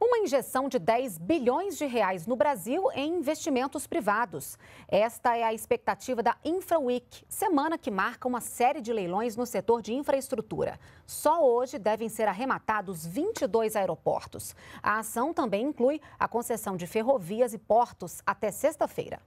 uma injeção de 10 bilhões de reais no Brasil em investimentos privados. Esta é a expectativa da InfraWeek, semana que marca uma série de leilões no setor de infraestrutura. Só hoje devem ser arrematados 22 aeroportos. A ação também inclui a concessão de ferrovias e portos até sexta-feira.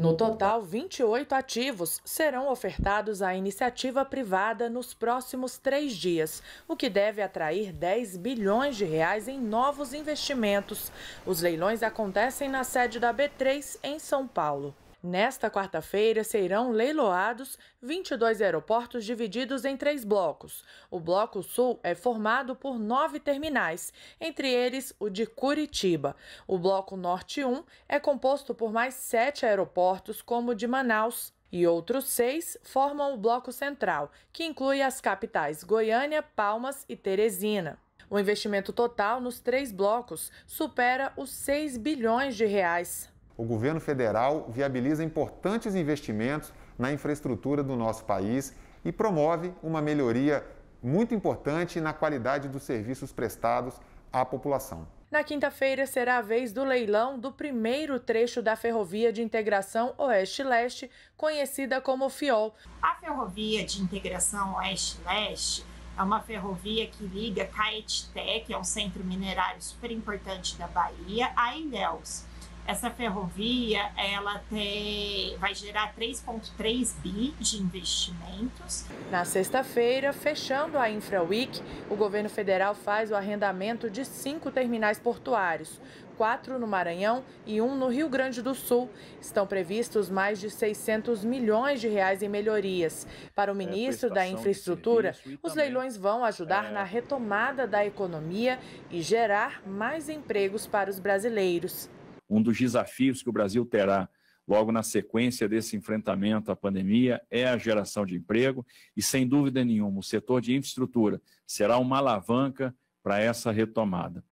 No total, 28 ativos serão ofertados à iniciativa privada nos próximos três dias, o que deve atrair 10 bilhões de reais em novos investimentos. Os leilões acontecem na sede da B3 em São Paulo. Nesta quarta-feira serão leiloados 22 aeroportos divididos em três blocos. O Bloco Sul é formado por nove terminais, entre eles o de Curitiba. O Bloco Norte 1 é composto por mais sete aeroportos, como o de Manaus, e outros seis formam o Bloco Central, que inclui as capitais Goiânia, Palmas e Teresina. O investimento total nos três blocos supera os 6 bilhões de reais o governo federal viabiliza importantes investimentos na infraestrutura do nosso país e promove uma melhoria muito importante na qualidade dos serviços prestados à população. Na quinta-feira será a vez do leilão do primeiro trecho da Ferrovia de Integração Oeste-Leste, conhecida como FIOL. A Ferrovia de Integração Oeste-Leste é uma ferrovia que liga Caetité, que é um centro minerário super importante da Bahia, a Ilhéus. Essa ferrovia, ela tem, vai gerar 3,3 bi de investimentos. Na sexta-feira, fechando a InfraWeek, o governo federal faz o arrendamento de cinco terminais portuários, quatro no Maranhão e um no Rio Grande do Sul. Estão previstos mais de 600 milhões de reais em melhorias. Para o é, ministro é da Infraestrutura, os leilões vão ajudar é... na retomada da economia e gerar mais empregos para os brasileiros. Um dos desafios que o Brasil terá logo na sequência desse enfrentamento à pandemia é a geração de emprego e, sem dúvida nenhuma, o setor de infraestrutura será uma alavanca para essa retomada.